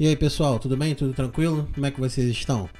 E aí pessoal, tudo bem? Tudo tranquilo? Como é que vocês estão?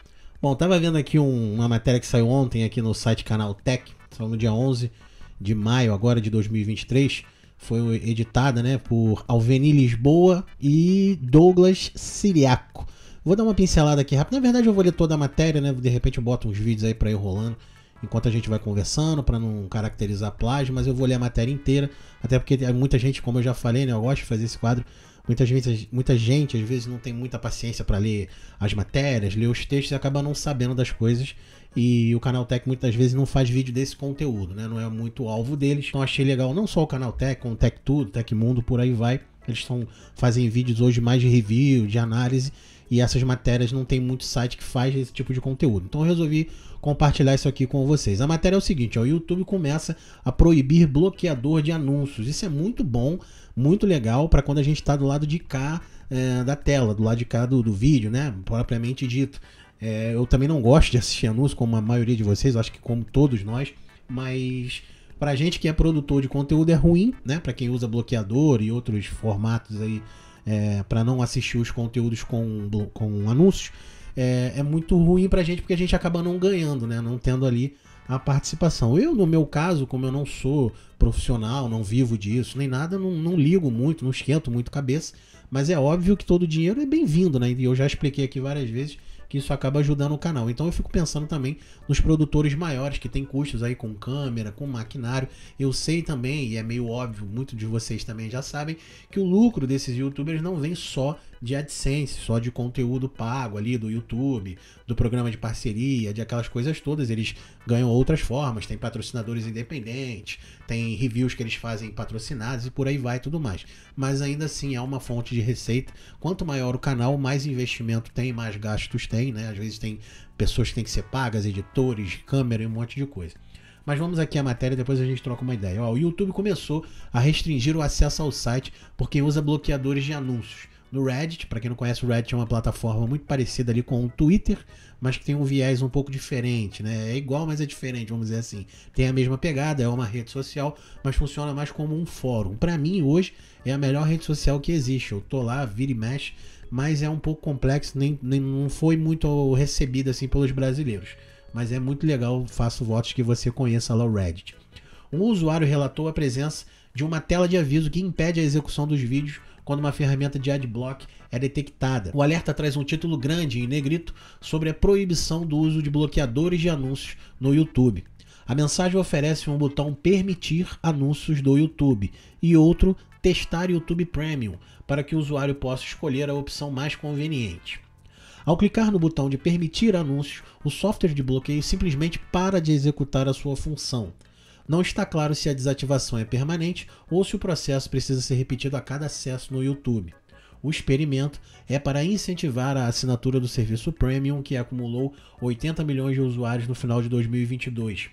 Bom, tava vendo aqui um, uma matéria que saiu ontem aqui no site Canal Tech, saiu no dia 11 de maio agora de 2023, foi editada, né, por Alveni Lisboa e Douglas Siriaco. Vou dar uma pincelada aqui rápido. Na verdade, eu vou ler toda a matéria, né? De repente eu boto uns vídeos aí para ir rolando enquanto a gente vai conversando, para não caracterizar plágio, mas eu vou ler a matéria inteira, até porque muita gente, como eu já falei, né, eu gosto de fazer esse quadro, Muitas vezes, muita gente às vezes não tem muita paciência para ler as matérias, ler os textos e acaba não sabendo das coisas. E o Canal Tech muitas vezes não faz vídeo desse conteúdo, né? Não é muito alvo deles. Então achei legal não só o Canal Tech, como o Tech Tudo, Tech Mundo, por aí vai. Eles estão fazem vídeos hoje mais de review, de análise e essas matérias não tem muito site que faz esse tipo de conteúdo. Então eu resolvi compartilhar isso aqui com vocês. A matéria é o seguinte: ó, o YouTube começa a proibir bloqueador de anúncios. Isso é muito bom, muito legal para quando a gente está do lado de cá é, da tela, do lado de cá do, do vídeo, né? Propriamente dito. É, eu também não gosto de assistir anúncios, como a maioria de vocês, acho que como todos nós, mas pra gente que é produtor de conteúdo é ruim, né? Pra quem usa bloqueador e outros formatos aí é, para não assistir os conteúdos com, com anúncios, é, é muito ruim para a gente porque a gente acaba não ganhando, né? Não tendo ali a participação. Eu, no meu caso, como eu não sou profissional, não vivo disso, nem nada, não, não ligo muito, não esquento muito cabeça, mas é óbvio que todo dinheiro é bem-vindo, né? E eu já expliquei aqui várias vezes que isso acaba ajudando o canal. Então eu fico pensando também nos produtores maiores que têm custos aí com câmera, com maquinário. Eu sei também, e é meio óbvio, muitos de vocês também já sabem, que o lucro desses youtubers não vem só de AdSense, só de conteúdo pago ali do YouTube, do programa de parceria, de aquelas coisas todas. Eles ganham outras formas, tem patrocinadores independentes, tem reviews que eles fazem patrocinados e por aí vai tudo mais. Mas ainda assim é uma fonte de receita. Quanto maior o canal, mais investimento tem, mais gastos tem também, né? Às vezes tem pessoas que têm que ser pagas, editores, câmera e um monte de coisa. Mas vamos aqui à matéria, depois a gente troca uma ideia. Ó, o YouTube começou a restringir o acesso ao site por quem usa bloqueadores de anúncios. No Reddit, para quem não conhece, o Reddit é uma plataforma muito parecida ali com o Twitter, mas que tem um viés um pouco diferente, né? É igual, mas é diferente, vamos dizer assim. Tem a mesma pegada, é uma rede social, mas funciona mais como um fórum. Para mim, hoje, é a melhor rede social que existe. Eu tô lá, vira e mexe, mas é um pouco complexo, nem, nem não foi muito recebido assim pelos brasileiros. Mas é muito legal, faço votos que você conheça lá o Reddit. Um usuário relatou a presença de uma tela de aviso que impede a execução dos vídeos quando uma ferramenta de adblock é detectada. O alerta traz um título grande em negrito sobre a proibição do uso de bloqueadores de anúncios no YouTube. A mensagem oferece um botão permitir anúncios do YouTube e outro testar YouTube Premium, para que o usuário possa escolher a opção mais conveniente. Ao clicar no botão de permitir anúncios, o software de bloqueio simplesmente para de executar a sua função. Não está claro se a desativação é permanente ou se o processo precisa ser repetido a cada acesso no YouTube. O experimento é para incentivar a assinatura do serviço Premium, que acumulou 80 milhões de usuários no final de 2022.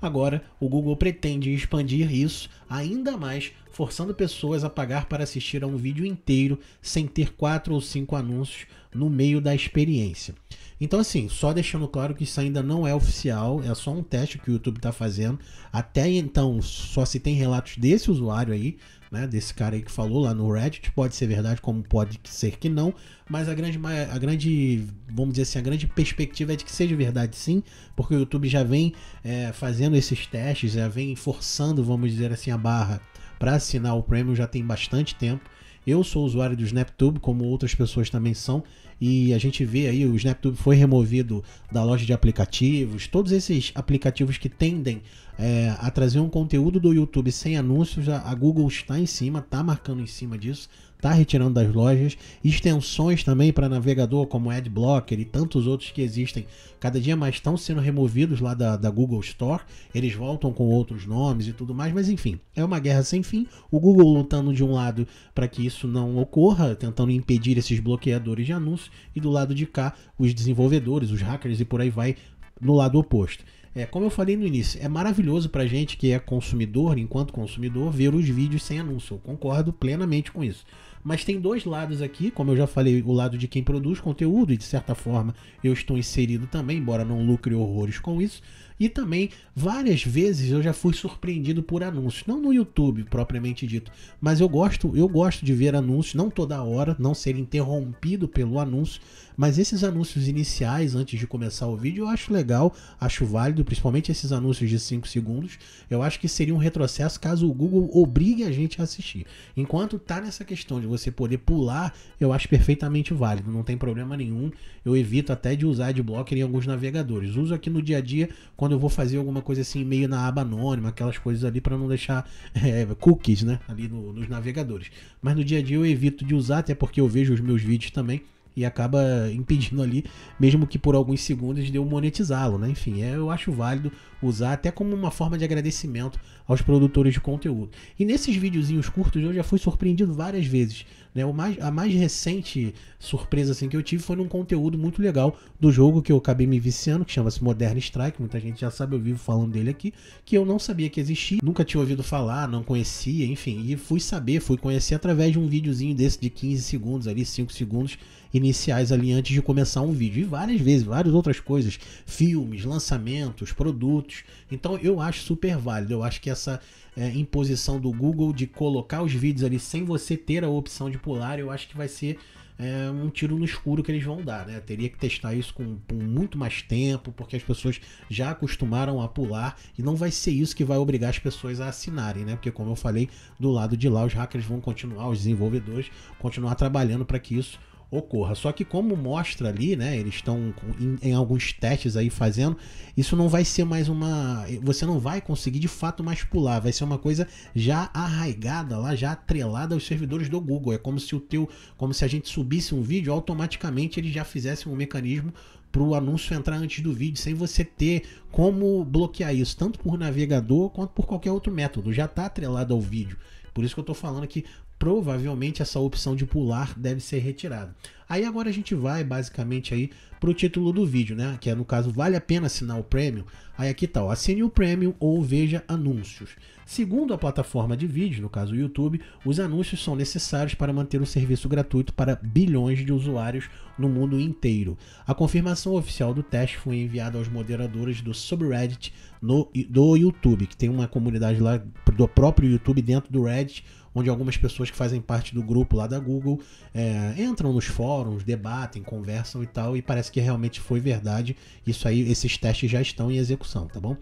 Agora, o Google pretende expandir isso ainda mais, forçando pessoas a pagar para assistir a um vídeo inteiro sem ter quatro ou cinco anúncios no meio da experiência. Então, assim, só deixando claro que isso ainda não é oficial, é só um teste que o YouTube está fazendo. Até então, só se tem relatos desse usuário aí, né, desse cara aí que falou lá no Reddit, pode ser verdade, como pode ser que não, mas a grande, a grande vamos dizer assim, a grande perspectiva é de que seja verdade sim, porque o YouTube já vem é, fazendo esses testes, já vem forçando, vamos dizer assim, a barra para assinar o prêmio já tem bastante tempo. Eu sou usuário do SnapTube, como outras pessoas também são, e a gente vê aí o SnapTube foi removido da loja de aplicativos, todos esses aplicativos que tendem é, a trazer um conteúdo do YouTube sem anúncios, a Google está em cima, está marcando em cima disso está retirando das lojas, extensões também para navegador como AdBlocker e tantos outros que existem, cada dia mais estão sendo removidos lá da, da Google Store, eles voltam com outros nomes e tudo mais, mas enfim, é uma guerra sem fim, o Google lutando de um lado para que isso não ocorra, tentando impedir esses bloqueadores de anúncios, e do lado de cá, os desenvolvedores, os hackers e por aí vai, no lado oposto. É, como eu falei no início, é maravilhoso a gente que é consumidor, enquanto consumidor, ver os vídeos sem anúncio. Eu concordo plenamente com isso. Mas tem dois lados aqui, como eu já falei, o lado de quem produz conteúdo, e de certa forma eu estou inserido também, embora não lucre horrores com isso. E também, várias vezes eu já fui surpreendido por anúncios, não no YouTube propriamente dito, mas eu gosto, eu gosto de ver anúncios, não toda hora, não ser interrompido pelo anúncio, mas esses anúncios iniciais, antes de começar o vídeo, eu acho legal, acho válido, principalmente esses anúncios de 5 segundos. Eu acho que seria um retrocesso caso o Google obrigue a gente a assistir. Enquanto tá nessa questão de você poder pular, eu acho perfeitamente válido, não tem problema nenhum. Eu evito até de usar adblocker em alguns navegadores. Uso aqui no dia a dia quando eu vou fazer alguma coisa assim, meio na aba anônima, aquelas coisas ali para não deixar é, cookies, né? Ali no, nos navegadores. Mas no dia a dia eu evito de usar, até porque eu vejo os meus vídeos também e acaba impedindo ali, mesmo que por alguns segundos, de eu monetizá-lo, né? Enfim, é, eu acho válido usar até como uma forma de agradecimento aos produtores de conteúdo. E nesses videozinhos curtos eu já fui surpreendido várias vezes. Né? O mais, a mais recente surpresa assim, que eu tive foi num conteúdo muito legal do jogo que eu acabei me viciando, que chama-se Modern Strike, muita gente já sabe, eu vivo falando dele aqui, que eu não sabia que existia, nunca tinha ouvido falar, não conhecia, enfim, e fui saber, fui conhecer através de um videozinho desse de 15 segundos ali, 5 segundos iniciais ali antes de começar um vídeo. E várias vezes, várias outras coisas, filmes, lançamentos, produtos, minutos. Então eu acho super válido. Eu acho que essa é, imposição do Google de colocar os vídeos ali sem você ter a opção de pular, eu acho que vai ser é, um tiro no escuro que eles vão dar, né? Teria que testar isso com, com, muito mais tempo, porque as pessoas já acostumaram a pular e não vai ser isso que vai obrigar as pessoas a assinarem, né? Porque como eu falei, do lado de lá os hackers vão continuar, os desenvolvedores continuar trabalhando para que isso ocorra. Só que como mostra ali, né, eles estão em, em, alguns testes aí fazendo, isso não vai ser mais uma, você não vai conseguir de fato mais pular, vai ser uma coisa já arraigada lá, já atrelada aos servidores do Google. É como se o teu, como se a gente subisse um vídeo, automaticamente ele já fizesse um mecanismo para o anúncio entrar antes do vídeo, sem você ter como bloquear isso, tanto por navegador quanto por qualquer outro método. Já está atrelado ao vídeo. Por isso que eu estou falando que provavelmente essa opção de pular deve ser retirada. Aí agora a gente vai basicamente aí o título do vídeo, né? Que é no caso vale a pena assinar o Premium. Aí aqui tá, ó, assine o Premium ou veja anúncios. Segundo a plataforma de vídeo, no caso o YouTube, os anúncios são necessários para manter o serviço gratuito para bilhões de usuários no mundo inteiro. A confirmação oficial do teste foi enviada aos moderadores do subreddit no, do YouTube, que tem uma comunidade lá do próprio YouTube dentro do Reddit onde algumas pessoas que fazem parte do grupo lá da Google é, entram nos fóruns, debatem, conversam e tal, e parece que realmente foi verdade. Isso aí, esses testes já estão em execução, tá bom?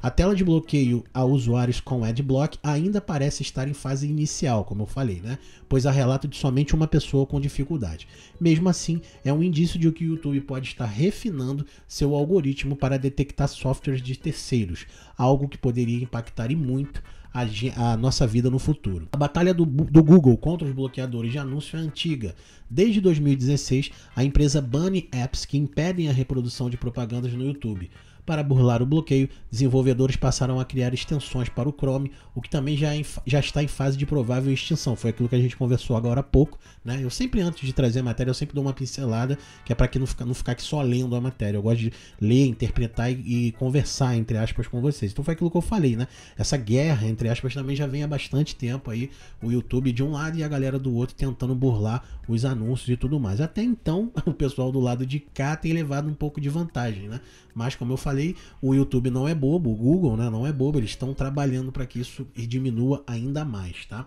A tela de bloqueio a usuários com Adblock ainda parece estar em fase inicial, como eu falei, né? Pois há relato de somente uma pessoa com dificuldade. Mesmo assim, é um indício de que o YouTube pode estar refinando seu algoritmo para detectar softwares de terceiros, algo que poderia impactar e muito a, a nossa vida no futuro. A batalha do, do Google contra os bloqueadores de anúncio é antiga. Desde 2016, a empresa bane apps que impedem a reprodução de propagandas no YouTube. Para burlar o bloqueio, desenvolvedores passaram a criar extensões para o Chrome, o que também já, é em, já está em fase de provável extinção. Foi aquilo que a gente conversou agora há pouco. Né? Eu sempre, antes de trazer a matéria, eu sempre dou uma pincelada, que é para que não ficar, não ficar aqui só lendo a matéria. Eu gosto de ler, interpretar e, e conversar, entre aspas, com vocês. Então foi aquilo que eu falei, né? Essa guerra, entre aspas, também já vem há bastante tempo aí. O YouTube de um lado e a galera do outro tentando burlar os anúncios e tudo mais. Até então, o pessoal do lado de cá tem levado um pouco de vantagem, né? Mas como eu falei, falei, o YouTube não é bobo, o Google né, não é bobo, eles estão trabalhando para que isso diminua ainda mais, tá?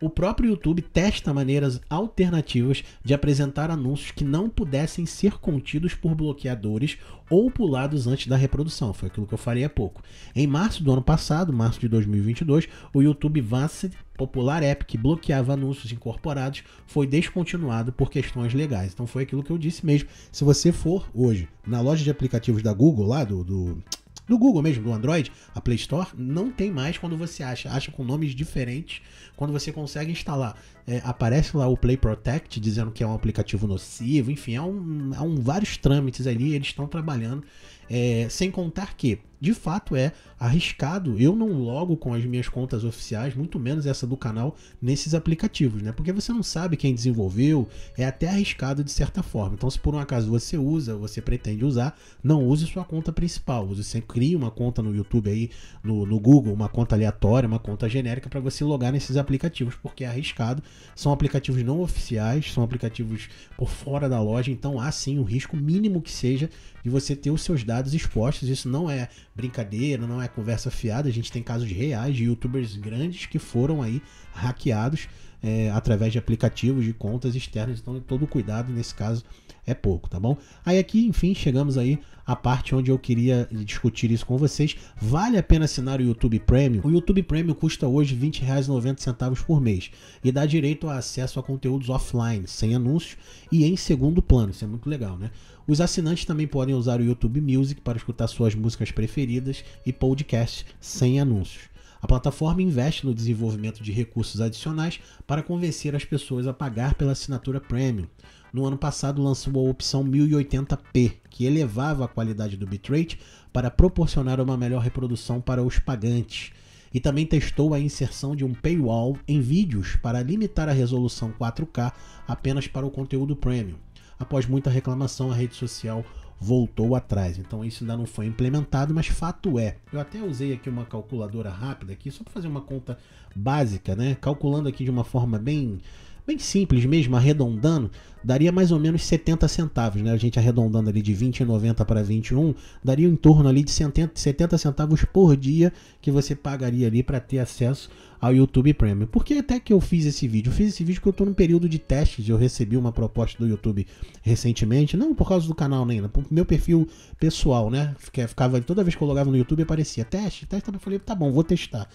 o próprio YouTube testa maneiras alternativas de apresentar anúncios que não pudessem ser contidos por bloqueadores ou pulados antes da reprodução. Foi aquilo que eu falei há pouco. Em março do ano passado, março de 2022, o YouTube Vanced, popular app que bloqueava anúncios incorporados, foi descontinuado por questões legais. Então foi aquilo que eu disse mesmo. Se você for hoje na loja de aplicativos da Google, lá do, do do Google mesmo, do Android, a Play Store, não tem mais quando você acha. Acha com nomes diferentes quando você consegue instalar, é, aparece lá o Play Protect dizendo que é um aplicativo nocivo, enfim, há, é um, é um, vários trâmites ali, eles estão trabalhando. É, sem contar que, de fato, é arriscado. Eu não logo com as minhas contas oficiais, muito menos essa do canal, nesses aplicativos, né? Porque você não sabe quem desenvolveu, é até arriscado de certa forma. Então, se por um acaso você usa, você pretende usar, não use sua conta principal. Use, você cria uma conta no YouTube aí, no, no Google, uma conta aleatória, uma conta genérica para você logar nesses aplicativos aplicativos, porque é arriscado. São aplicativos não oficiais, são aplicativos por fora da loja, então há sim o um risco mínimo que seja de você ter os seus dados expostos. Isso não é brincadeira, não é conversa fiada. A gente tem casos reais de youtubers grandes que foram aí hackeados é, através de aplicativos de contas externas. Então, todo cuidado nesse caso é pouco, tá bom? Aí aqui, enfim, chegamos aí à parte onde eu queria discutir isso com vocês. Vale a pena assinar o YouTube Premium? O YouTube Premium custa hoje R$ 20,90 por mês e dá direito a acesso a conteúdos offline, sem anúncios e em segundo plano. Isso é muito legal, né? Os assinantes também podem usar o YouTube Music para escutar suas músicas preferidas e podcasts sem anúncios. A plataforma investe no desenvolvimento de recursos adicionais para convencer as pessoas a pagar pela assinatura Premium. No ano passado lançou a opção 1080p, que elevava a qualidade do bitrate para proporcionar uma melhor reprodução para os pagantes e também testou a inserção de um paywall em vídeos para limitar a resolução 4K apenas para o conteúdo premium. Após muita reclamação, a rede social voltou atrás. Então isso ainda não foi implementado, mas fato é. Eu até usei aqui uma calculadora rápida aqui, só para fazer uma conta básica, né? Calculando aqui de uma forma bem bem simples mesmo, arredondando, daria mais ou menos 70 centavos, né? A gente arredondando ali de 20,90 para 21, daria em torno ali de 70 centavos por dia que você pagaria ali para ter acesso ao YouTube Premium. Por que até que eu fiz esse vídeo? Eu fiz esse vídeo porque eu estou num período de testes, eu recebi uma proposta do YouTube recentemente, não por causa do canal nem, né? meu perfil pessoal, né? Ficava toda vez que eu logava no YouTube aparecia teste, teste, eu falei, tá bom, vou testar.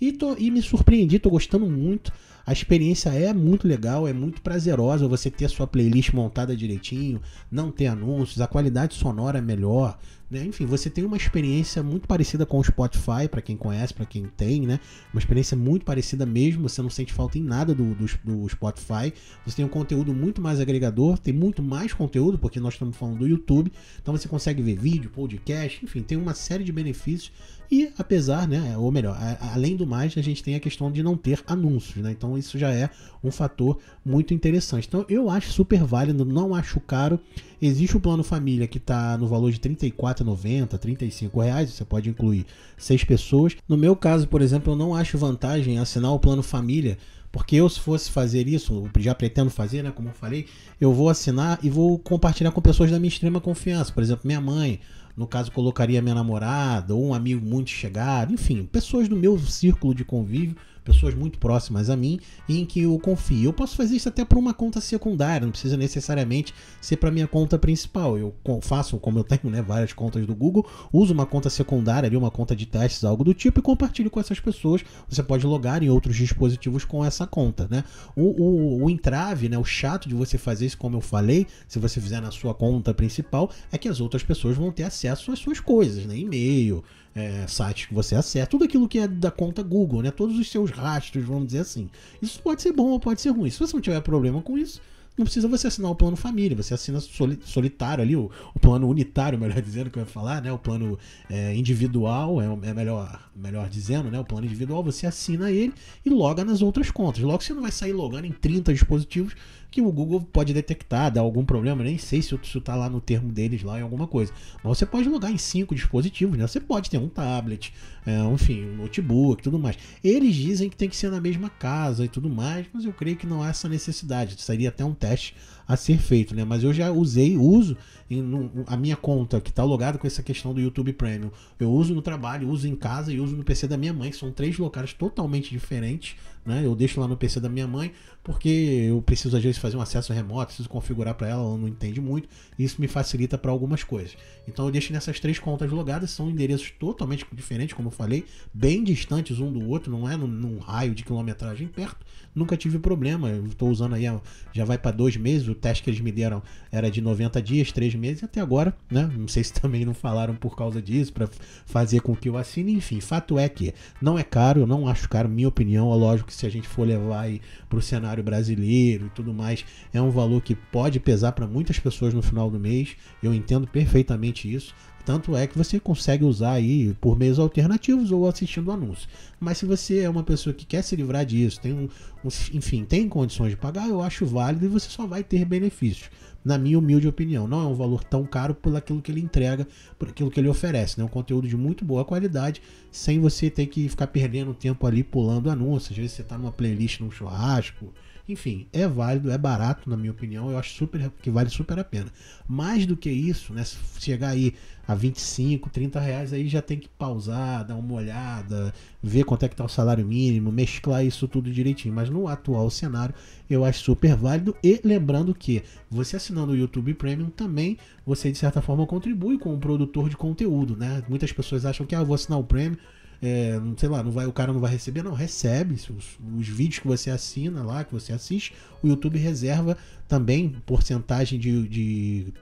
E, tô, e me surpreendi, tô gostando muito. A experiência é muito legal, é muito prazerosa você ter a sua playlist montada direitinho, não ter anúncios, a qualidade sonora é melhor, né? Enfim, você tem uma experiência muito parecida com o Spotify, para quem conhece, para quem tem, né? Uma experiência muito parecida mesmo, você não sente falta em nada do, do, do, Spotify. Você tem um conteúdo muito mais agregador, tem muito mais conteúdo, porque nós estamos falando do YouTube, então você consegue ver vídeo, podcast, enfim, tem uma série de benefícios. E apesar, né? Ou melhor, a, além do mais, a gente tem a questão de não ter anúncios, né? Então então isso já é um fator muito interessante. Então eu acho super válido, não acho caro. Existe o plano família que está no valor de R$ 34,90, R$ reais. Você pode incluir seis pessoas. No meu caso, por exemplo, eu não acho vantagem assinar o plano família porque eu, se fosse fazer isso, já pretendo fazer, né? Como eu falei, eu vou assinar e vou compartilhar com pessoas da minha extrema confiança. Por exemplo, minha mãe, no caso, colocaria minha namorada, ou um amigo muito chegado, enfim, pessoas do meu círculo de convívio pessoas muito próximas a mim e em que eu confio. Eu posso fazer isso até para uma conta secundária, não precisa necessariamente ser para minha conta principal. Eu faço, como eu tenho né, várias contas do Google, uso uma conta secundária ali, uma conta de testes, algo do tipo, e compartilho com essas pessoas. Você pode logar em outros dispositivos com essa conta, né? O, o, o entrave, né, o chato de você fazer isso, como eu falei, se você fizer na sua conta principal, é que as outras pessoas vão ter acesso às suas coisas, né? E-mail, é, sites que você acessa, tudo aquilo que é da conta Google, né? Todos os seus rastros, vamos dizer assim. Isso pode ser bom ou pode ser ruim. Se você não tiver problema com isso, não precisa você assinar o plano família, você assina solitário ali, o, o plano unitário, melhor dizendo, que eu ia falar, né? O plano é, individual, é, é, melhor, melhor dizendo, né? O plano individual, você assina ele e loga nas outras contas. Logo você não vai sair logando em 30 dispositivos que o Google pode detectar, dar algum problema, nem sei se isso tá lá no termo deles lá em alguma coisa. Mas você pode logar em cinco dispositivos, né? Você pode ter um tablet, é, enfim, um notebook, tudo mais. Eles dizem que tem que ser na mesma casa e tudo mais, mas eu creio que não há essa necessidade. Seria até um teste a ser feito, né? Mas eu já usei, uso em, no, a minha conta que está logada com essa questão do YouTube Premium. Eu uso no trabalho, uso em casa e uso no PC da minha mãe. São três locais totalmente diferentes, né? Eu deixo lá no PC da minha mãe, porque eu preciso às vezes fazer um acesso remoto, preciso configurar para ela, ela não entende muito, e isso me facilita para algumas coisas. Então eu deixo nessas três contas logadas, são endereços totalmente diferentes, como eu falei, bem distantes um do outro, não é num, num raio de quilometragem perto. Nunca tive problema, estou usando aí, já vai para dois meses, o teste que eles me deram era de 90 dias, três meses, até agora, né? Não sei se também não falaram por causa disso, para fazer com que eu assine, enfim, fato é que não é caro, eu não acho caro, minha opinião, é lógico que se a gente for levar para o cenário brasileiro e tudo mais, é um valor que pode pesar para muitas pessoas no final do mês. Eu entendo perfeitamente isso. Tanto é que você consegue usar aí por meios alternativos ou assistindo anúncios. Mas se você é uma pessoa que quer se livrar disso, tem um, um, enfim, tem condições de pagar, eu acho válido e você só vai ter benefícios. Na minha humilde opinião, não é um valor tão caro por aquilo que ele entrega, por aquilo que ele oferece, né? Um conteúdo de muito boa qualidade, sem você ter que ficar perdendo tempo ali pulando anúncios. Às vezes você está numa playlist num churrasco, enfim, é válido, é barato, na minha opinião. Eu acho super que vale super a pena. Mais do que isso, né? Se chegar aí a 25, 30 reais, aí já tem que pausar, dar uma olhada, ver quanto é que tá o salário mínimo, mesclar isso tudo direitinho. Mas no atual cenário, eu acho super válido. E lembrando que você assinando o YouTube Premium também, você de certa forma contribui com o produtor de conteúdo, né? Muitas pessoas acham que ah, vou assinar o Premium é, sei lá, não vai, o cara não vai receber, não, recebe. Os, os vídeos que você assina lá, que você assiste, o YouTube reserva também porcentagem de, de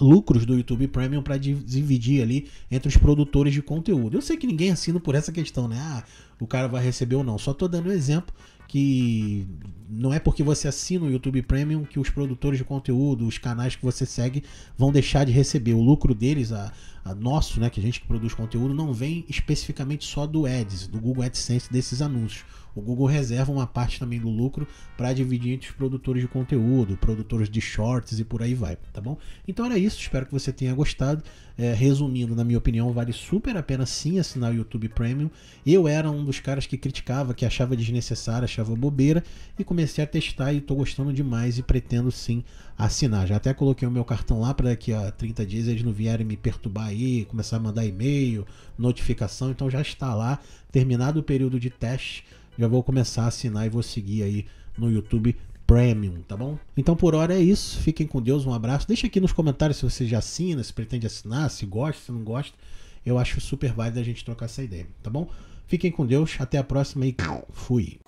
lucros do YouTube Premium para dividir ali entre os produtores de conteúdo. Eu sei que ninguém assina por essa questão, né? Ah, o cara vai receber ou não. Só tô dando um exemplo que não é porque você assina o YouTube Premium que os produtores de conteúdo, os canais que você segue vão deixar de receber. O lucro deles, a, nosso, né, que a gente que produz conteúdo, não vem especificamente só do Ads, do Google AdSense desses anúncios. O Google reserva uma parte também do lucro para dividir entre os produtores de conteúdo, produtores de shorts e por aí vai, tá bom? Então era isso, espero que você tenha gostado. É, resumindo, na minha opinião, vale super a pena sim assinar o YouTube Premium. Eu era um dos caras que criticava, que achava desnecessário, achava bobeira e comecei a testar e estou gostando demais e pretendo sim assinar. Já até coloquei o meu cartão lá para daqui a 30 dias eles não vierem me perturbar começar a mandar e-mail, notificação. Então já está lá. Terminado o período de teste, já vou começar a assinar e vou seguir aí no YouTube Premium, tá bom? Então por hora é isso. Fiquem com Deus, um abraço. Deixa aqui nos comentários se você já assina, se pretende assinar, se gosta, se não gosta. Eu acho super válido a gente trocar essa ideia, tá bom? Fiquem com Deus, até a próxima e fui.